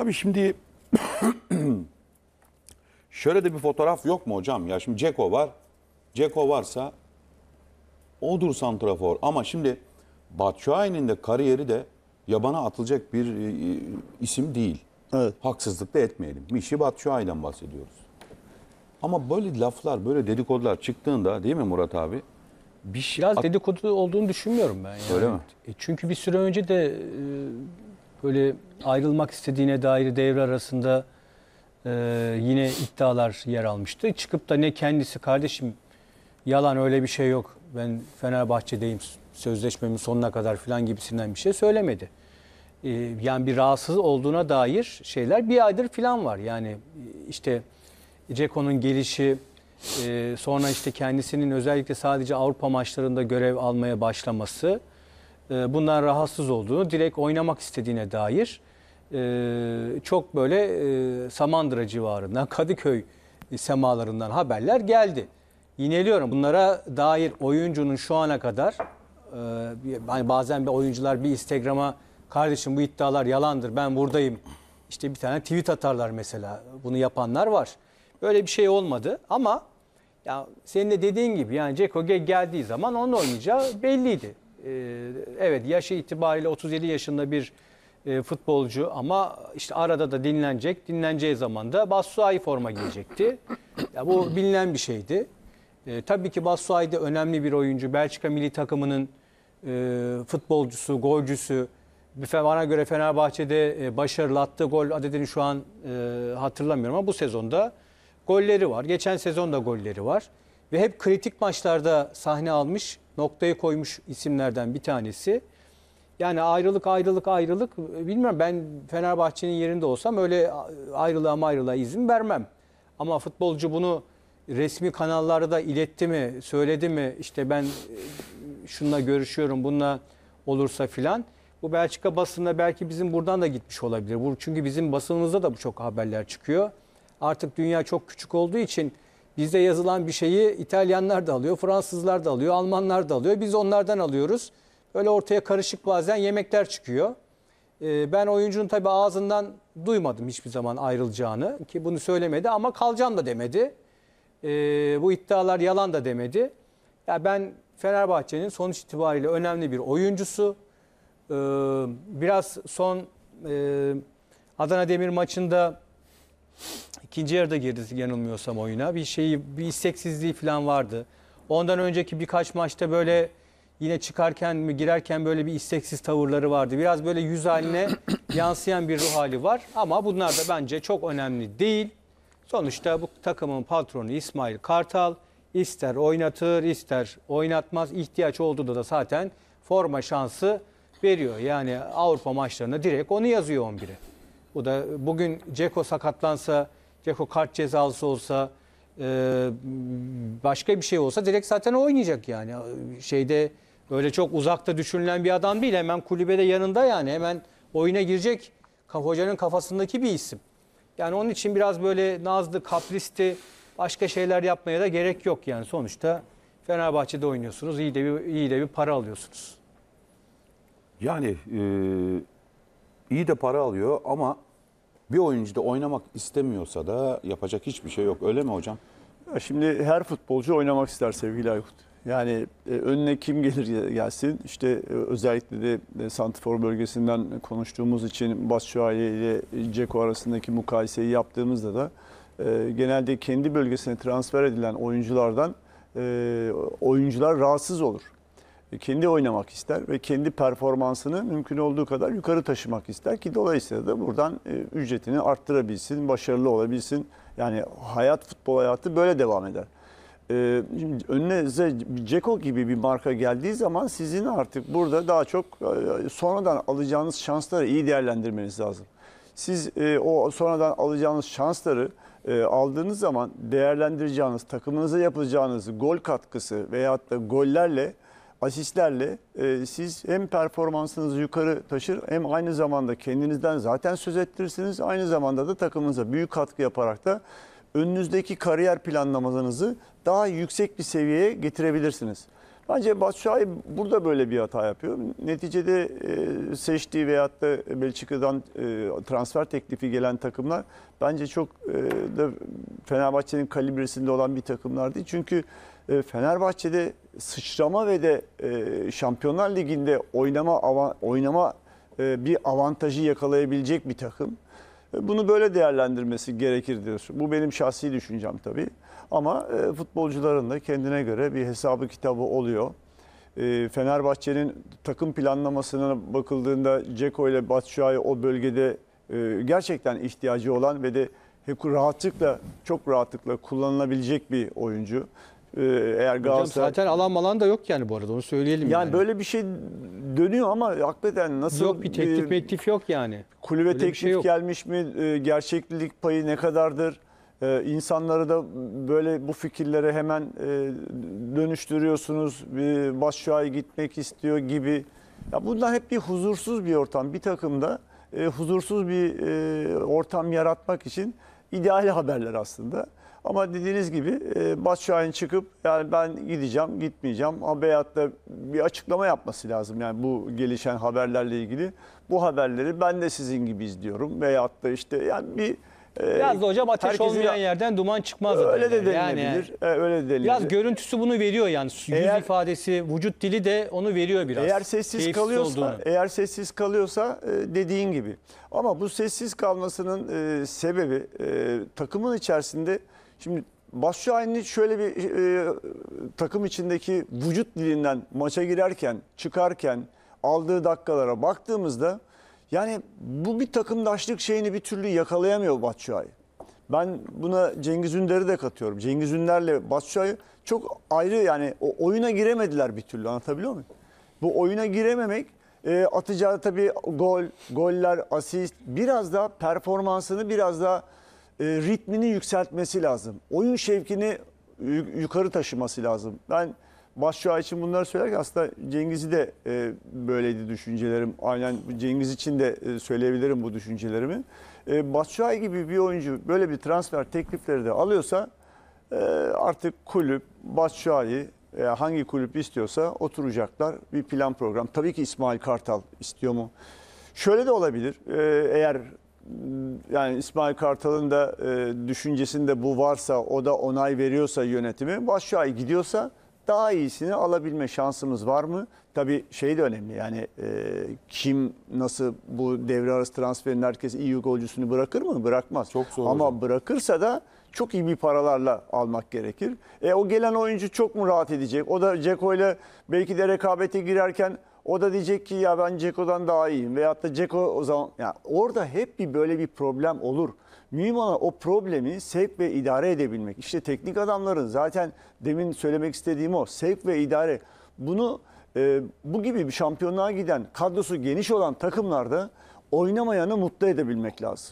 Tabii şimdi şöyle de bir fotoğraf yok mu hocam? Ya şimdi Ceko var. Ceko varsa odur santrafor. Ama şimdi Batshuayi'nin de kariyeri de yabana atılacak bir e, e, isim değil. Evet. Haksızlık da etmeyelim. Mişi Batshuayi'den bahsediyoruz. Ama böyle laflar, böyle dedikodular çıktığında değil mi Murat abi? Bir şey Biraz dedikodu olduğunu düşünmüyorum ben. Yani. Öyle mi? E çünkü bir süre önce de e, böyle ayrılmak istediğine dair devre arasında e, yine iddialar yer almıştı. Çıkıp da ne kendisi kardeşim yalan öyle bir şey yok. Ben Fenerbahçe'deyim sözleşmemin sonuna kadar falan gibisinden bir şey söylemedi. E, yani bir rahatsız olduğuna dair şeyler bir aydır falan var. Yani e, işte Ceko'nun gelişi e, sonra işte kendisinin özellikle sadece Avrupa maçlarında görev almaya başlaması e, bundan rahatsız olduğunu, direkt oynamak istediğine dair e, çok böyle e, Samandıra civarından, Kadıköy semalarından haberler geldi. Yineliyorum bunlara dair oyuncunun şu ana kadar e, hani bazen bir oyuncular bir Instagram'a kardeşim bu iddialar yalandır ben buradayım işte bir tane tweet atarlar mesela bunu yapanlar var. Böyle bir şey olmadı ama ya senin de dediğin gibi yani Ceko geldiği zaman onun oynayacağı belliydi. Ee, evet yaş itibariyle 37 yaşında bir e, futbolcu ama işte arada da dinlenecek. Dinleneceği zaman da Bassuay forma giyecekti. Ya bu bilinen bir şeydi. E, tabii ki Bassuay da önemli bir oyuncu. Belçika milli takımının e, futbolcusu, golcüsü. Bana göre Fenerbahçe'de e, başarılı attığı gol adedini şu an e, hatırlamıyorum ama bu sezonda golleri var. Geçen sezonda golleri var. Ve hep kritik maçlarda sahne almış noktaya koymuş isimlerden bir tanesi. Yani ayrılık ayrılık ayrılık bilmem ben Fenerbahçe'nin yerinde olsam öyle ayrılığa ayrılığa izin vermem. Ama futbolcu bunu resmi kanallarda iletti mi, söyledi mi işte ben e, şununla görüşüyorum, bununla olursa filan. Bu Belçika basında belki bizim buradan da gitmiş olabilir. Çünkü bizim basınımızda da bu çok haberler çıkıyor. Artık dünya çok küçük olduğu için Bizde yazılan bir şeyi İtalyanlar da alıyor, Fransızlar da alıyor, Almanlar da alıyor. Biz onlardan alıyoruz. Öyle ortaya karışık bazen yemekler çıkıyor. Ee, ben oyuncunun tabii ağzından duymadım hiçbir zaman ayrılacağını ki bunu söylemedi ama kalacağım da demedi. Ee, bu iddialar yalan da demedi. Ya ben Fenerbahçe'nin sonuç itibariyle önemli bir oyuncusu. Ee, biraz son e, Adana Demir maçında İkinci yarıda girdi yanılmıyorsam oyuna. Bir şeyi bir isteksizliği falan vardı. Ondan önceki birkaç maçta böyle yine çıkarken mi girerken böyle bir isteksiz tavırları vardı. Biraz böyle yüz haline yansıyan bir ruh hali var ama bunlar da bence çok önemli değil. Sonuçta bu takımın patronu İsmail Kartal ister oynatır ister oynatmaz ihtiyaç olduğunda da zaten forma şansı veriyor. Yani Avrupa maçlarına direkt onu yazıyor 11'e. O da bugün Ceko sakatlansa, Ceko kart cezalısı olsa, e, başka bir şey olsa direkt zaten oynayacak yani. Şeyde öyle çok uzakta düşünülen bir adam değil. Hemen kulübede yanında yani. Hemen oyuna girecek hocanın kafasındaki bir isim. Yani onun için biraz böyle nazlı, kapristi, başka şeyler yapmaya da gerek yok yani. Sonuçta Fenerbahçe'de oynuyorsunuz. iyi de bir, iyi de bir para alıyorsunuz. Yani e, iyi de para alıyor ama bir oyuncu da oynamak istemiyorsa da yapacak hiçbir şey yok. Öyle mi hocam? Ya şimdi her futbolcu oynamak ister sevgili Aykut. Yani e, önüne kim gelir gelsin işte e, özellikle de e, Santifor bölgesinden konuştuğumuz için Basçuayi ile Ceko arasındaki mukayeseyi yaptığımızda da e, genelde kendi bölgesine transfer edilen oyunculardan oyuncular rahatsız olur kendi oynamak ister ve kendi performansını mümkün olduğu kadar yukarı taşımak ister ki dolayısıyla da buradan e, ücretini arttırabilsin, başarılı olabilsin. Yani hayat, futbol hayatı böyle devam eder. E, şimdi önüne Ceko gibi bir marka geldiği zaman sizin artık burada daha çok e, sonradan alacağınız şansları iyi değerlendirmeniz lazım. Siz o sonradan alacağınız şansları aldığınız zaman değerlendireceğiniz, takımınıza yapacağınız gol katkısı veyahut da gollerle asistlerle e, siz hem performansınızı yukarı taşır hem aynı zamanda kendinizden zaten söz ettirirsiniz. Aynı zamanda da takımınıza büyük katkı yaparak da önünüzdeki kariyer planlamanızı daha yüksek bir seviyeye getirebilirsiniz. Bence Batshuayi burada böyle bir hata yapıyor. Neticede e, seçtiği veyahut da Belçika'dan e, transfer teklifi gelen takımlar bence çok e, da Fenerbahçe'nin kalibresinde olan bir takımlar değil. Çünkü e, Fenerbahçe'de sıçrama ve de e, Şampiyonlar Ligi'nde oynama oynama e, bir avantajı yakalayabilecek bir takım. Bunu böyle değerlendirmesi gerekir diyor. Bu benim şahsi düşüncem tabii. Ama futbolcuların da kendine göre bir hesabı kitabı oluyor. Fenerbahçe'nin takım planlamasına bakıldığında Ceko ile Batshuayi o bölgede gerçekten ihtiyacı olan ve de rahatlıkla çok rahatlıkla kullanılabilecek bir oyuncu. Ee, eğer Galatasaray... Hocam zaten alan malan da yok yani bu arada onu söyleyelim. Yani, yani. böyle bir şey dönüyor ama hakikaten nasıl... Yok bir teklif e, teklif yok yani. Kulübe Öyle teklif şey yok. gelmiş mi? E, gerçeklik payı ne kadardır? E, ee, insanları da böyle bu fikirlere hemen e, dönüştürüyorsunuz. E, Başşua'ya gitmek istiyor gibi. Ya bundan hep bir huzursuz bir ortam. Bir takımda e, huzursuz bir e, ortam yaratmak için ideal haberler aslında. Ama dediğiniz gibi e, Bas çıkıp yani ben gideceğim, gitmeyeceğim. Ha, veyahut da bir açıklama yapması lazım. Yani bu gelişen haberlerle ilgili. Bu haberleri ben de sizin gibi izliyorum. Veyahut da işte yani bir e, Biraz da hocam ateş Herkesin olmayan yerden duman çıkmaz. Öyle de denilebilir. Yani. E, öyle de denilebilir. Biraz görüntüsü bunu veriyor yani. Yüz eğer, ifadesi, vücut dili de onu veriyor biraz. Eğer sessiz kalıyorsa, olduğunu. eğer sessiz kalıyorsa e, dediğin gibi. Ama bu sessiz kalmasının e, sebebi takımın içerisinde Şimdi Basçı şöyle bir e, takım içindeki vücut dilinden maça girerken, çıkarken aldığı dakikalara baktığımızda yani bu bir takımdaşlık şeyini bir türlü yakalayamıyor Batshuayi. Ben buna Cengiz Ünder'i de katıyorum. Cengiz Ünder'le Batshuayi çok ayrı yani o oyuna giremediler bir türlü anlatabiliyor muyum? Bu oyuna girememek e, atacağı tabii gol, goller, asist biraz da performansını biraz daha e, ritmini yükseltmesi lazım. Oyun şevkini yukarı taşıması lazım. Ben Başşua için bunları söylerken aslında Cengiz'i de e, böyleydi düşüncelerim. Aynen Cengiz için de e, söyleyebilirim bu düşüncelerimi. E, Başşua gibi bir oyuncu böyle bir transfer teklifleri de alıyorsa e, artık kulüp Başşua'yı e, hangi kulüp istiyorsa oturacaklar bir plan program. Tabii ki İsmail Kartal istiyor mu? Şöyle de olabilir. E, eğer yani İsmail Kartal'ın da e, düşüncesinde bu varsa, o da onay veriyorsa yönetimi, bu aşağıya gidiyorsa daha iyisini alabilme şansımız var mı? Tabii şey de önemli yani e, kim nasıl bu devre arası transferin herkes iyi golcüsünü bırakır mı? Bırakmaz. Çok zor Ama hocam. bırakırsa da çok iyi bir paralarla almak gerekir. E, o gelen oyuncu çok mu rahat edecek? O da Ceko ile belki de rekabete girerken o da diyecek ki ya ben Ceko'dan daha iyiyim. Veyahut da Ceko o zaman yani orada hep bir böyle bir problem olur. Mühim olan o problemi sevk ve idare edebilmek. İşte teknik adamların zaten demin söylemek istediğim o sevk ve idare. Bunu e, bu gibi bir şampiyonluğa giden kadrosu geniş olan takımlarda oynamayanı mutlu edebilmek lazım.